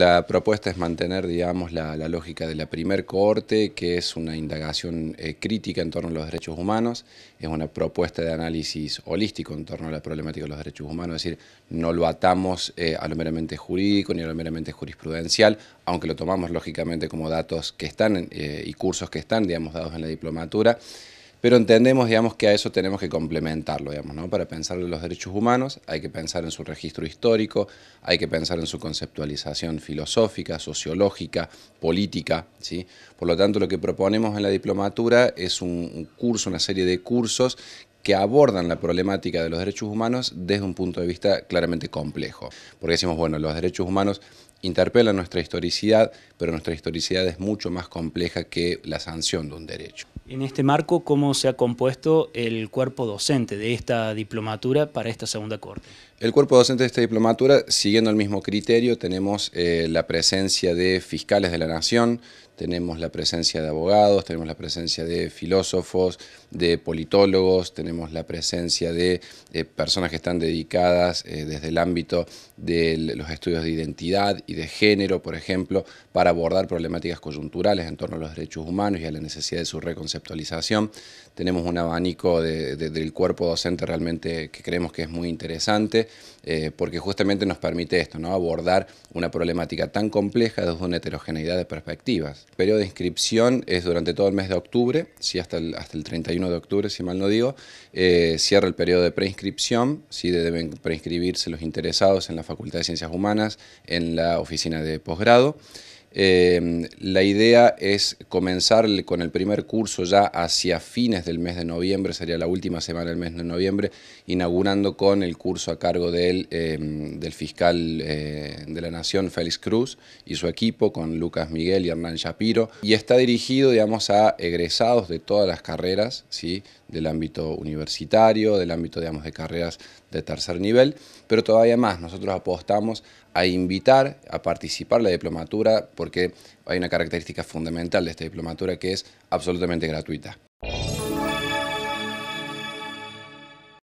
La propuesta es mantener, digamos, la, lógica de la primer cohorte, que es una indagación eh, crítica en torno a los derechos humanos, es una propuesta de análisis holístico en torno a la problemática de los derechos humanos, es decir, no lo atamos eh, a lo meramente jurídico ni a lo meramente jurisprudencial, aunque lo tomamos lógicamente como datos que están eh, y cursos que están, digamos, dados en la diplomatura, pero entendemos digamos, que a eso tenemos que complementarlo. Digamos, ¿no? Para pensar en los derechos humanos hay que pensar en su registro histórico, hay que pensar en su conceptualización filosófica, sociológica, política. ¿sí? Por lo tanto, lo que proponemos en la diplomatura es un curso, una serie de cursos que abordan la problemática de los derechos humanos desde un punto de vista claramente complejo. Porque decimos, bueno, los derechos humanos interpelan nuestra historicidad, pero nuestra historicidad es mucho más compleja que la sanción de un derecho. En este marco, ¿cómo se ha compuesto el cuerpo docente de esta diplomatura para esta segunda corte? El cuerpo docente de esta diplomatura, siguiendo el mismo criterio, tenemos eh, la presencia de fiscales de la nación, tenemos la presencia de abogados, tenemos la presencia de filósofos, de politólogos, tenemos la presencia de eh, personas que están dedicadas eh, desde el ámbito de los estudios de identidad y de género, por ejemplo, para abordar problemáticas coyunturales en torno a los derechos humanos y a la necesidad de su reconceptualización. Tenemos un abanico del cuerpo docente realmente que creemos que es muy interesante. Eh, porque justamente nos permite esto, ¿no? abordar una problemática tan compleja desde una heterogeneidad de perspectivas. El periodo de inscripción es durante todo el mes de octubre, sí, hasta, el, hasta el 31 de octubre, si mal no digo, eh, cierra el periodo de preinscripción, sí, deben preinscribirse los interesados en la Facultad de Ciencias Humanas, en la oficina de posgrado. Em, la idea es comenzar con el primer curso ya hacia fines del mes de noviembre, sería la última semana del mes de noviembre, inaugurando con el curso a cargo del, em, del fiscal eh, de la Nación, Félix Cruz, y su equipo, con Lucas Miguel y Hernán Shapiro, y está dirigido, digamos, a egresados de todas las carreras, ¿sí? del ámbito universitario, del ámbito, digamos, de carreras de tercer nivel, pero todavía más, nosotros apostamos a invitar a participar la diplomatura porque hay una característica fundamental de esta diplomatura que es absolutamente gratuita.